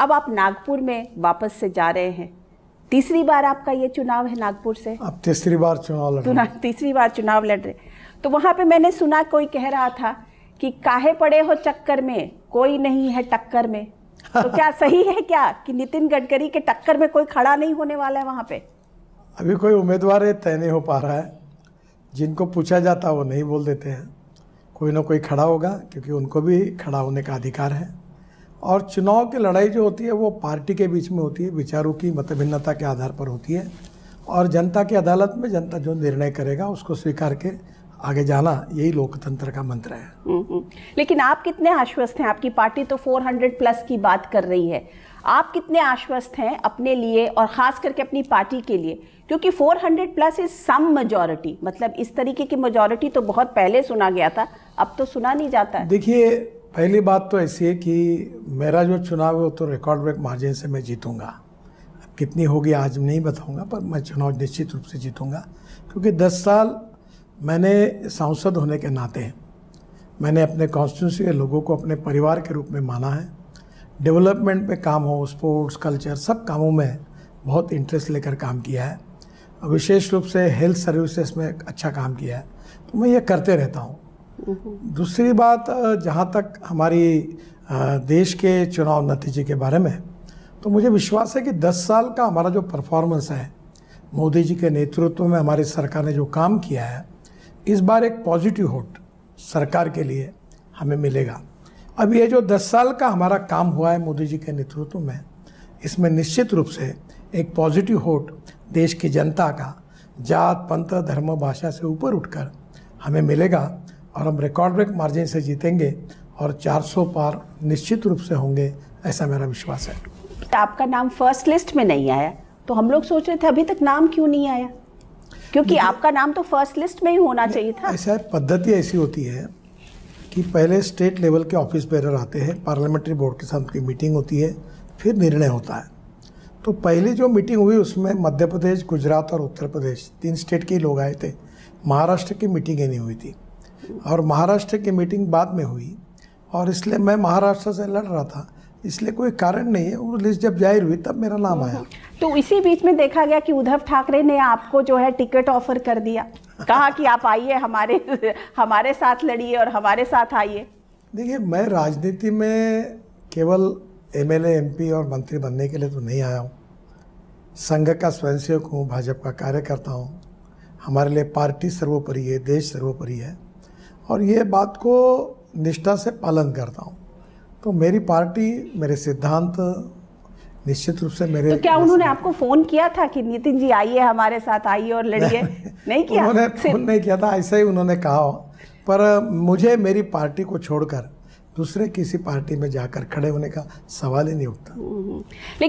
अब आप नागपुर में वापस से जा रहे हैं तीसरी बार आपका ये चुनाव है नागपुर से आप तीसरी बार चुनाव लड़ रहे तीसरी बार चुनाव लड़ रहे तो वहाँ पे मैंने सुना कोई कह रहा था कि काहे पड़े हो चक्कर में कोई नहीं है टक्कर में तो क्या सही है क्या कि नितिन गडकरी के टक्कर में कोई खड़ा नहीं होने वाला है वहाँ पे अभी कोई उम्मीदवार है तय नहीं हो पा रहा है जिनको पूछा जाता वो नहीं बोल देते हैं कोई ना कोई खड़ा होगा क्योंकि उनको भी खड़ा होने का अधिकार है और चुनाव की लड़ाई जो होती है वो पार्टी के बीच में होती है विचारों की मतभिन्नता के आधार पर होती है और जनता की अदालत में जनता जो निर्णय करेगा उसको स्वीकार के आगे जाना यही लोकतंत्र का मंत्र है हम्म, हम्म। लेकिन आप कितने आश्वस्त हैं आपकी पार्टी तो 400 प्लस की बात कर रही है आप कितने आश्वस्त हैं अपने लिए और ख़ास करके अपनी पार्टी के लिए क्योंकि 400 प्लस इज सम मेजोरिटी मतलब इस तरीके की मेजोरिटी तो बहुत पहले सुना गया था अब तो सुना नहीं जाता देखिए पहली बात तो ऐसी है कि मेरा जो चुनाव है वो तो रिकॉर्ड ब्रेक मार्जिन से मैं जीतूंगा कितनी होगी आज नहीं बताऊंगा पर मैं चुनाव निश्चित रूप से जीतूंगा क्योंकि 10 साल मैंने सांसद होने के नाते मैंने अपने कॉन्स्टिट्यूंसी के लोगों को अपने परिवार के रूप में माना है डेवलपमेंट पे काम हो स्पोर्ट्स कल्चर सब कामों में बहुत इंटरेस्ट लेकर काम किया है विशेष रूप से हेल्थ सर्विसेज में अच्छा काम किया है तो मैं ये करते रहता हूँ दूसरी बात जहाँ तक हमारी देश के चुनाव नतीजे के बारे में तो मुझे विश्वास है कि 10 साल का हमारा जो परफॉर्मेंस है मोदी जी के नेतृत्व में हमारी सरकार ने जो काम किया है इस बार एक पॉजिटिव होट सरकार के लिए हमें मिलेगा अब ये जो 10 साल का हमारा काम हुआ है मोदी जी के नेतृत्व में इसमें निश्चित रूप से एक पॉजिटिव होट देश की जनता का जात पंथ धर्म भाषा से ऊपर उठकर हमें मिलेगा और हम रिकॉर्ड ब्रेक मार्जिन से जीतेंगे और 400 पार निश्चित रूप से होंगे ऐसा मेरा विश्वास है आपका नाम फर्स्ट लिस्ट में नहीं आया तो हम लोग सोच रहे थे अभी तक नाम क्यों नहीं आया क्योंकि आपका नाम तो फर्स्ट लिस्ट में ही होना चाहिए था ऐसा पद्धति ऐसी होती है कि पहले स्टेट लेवल के ऑफिस बेरर आते हैं पार्लियामेंट्री बोर्ड के साथ की मीटिंग होती है फिर निर्णय होता है तो पहली जो मीटिंग हुई उसमें मध्य प्रदेश गुजरात और उत्तर प्रदेश तीन स्टेट के लोग आए थे महाराष्ट्र की ही नहीं हुई थी और महाराष्ट्र की मीटिंग बाद में हुई और इसलिए मैं महाराष्ट्र से लड़ रहा था इसलिए कोई कारण नहीं है वो लिस्ट जब जाहिर हुई तब मेरा नाम आया तो इसी बीच में देखा गया कि उद्धव ठाकरे ने आपको जो है टिकट ऑफर कर दिया कहा कि आप आइए हमारे हमारे साथ लड़िए और हमारे साथ आइए देखिए मैं राजनीति में केवल एम एल और मंत्री बनने के लिए तो नहीं आया हूँ संघ का स्वयंसेवक हूँ भाजपा का कार्यकर्ता हूँ हमारे लिए पार्टी सर्वोपरि है देश सर्वोपरि है और ये बात को निष्ठा से पालन करता हूँ तो मेरी पार्टी मेरे सिद्धांत निश्चित रूप से मेरे तो क्या उन्होंने आपको फोन किया था कि नितिन जी आइए हमारे साथ आइए और लड़िए नहीं किया उन्होंने फोन नहीं किया था ऐसा ही उन्होंने कहा पर मुझे मेरी पार्टी को छोड़कर दूसरे किसी पार्टी में जाकर खड़े होने का सवाल ही नहीं उठता लेकिन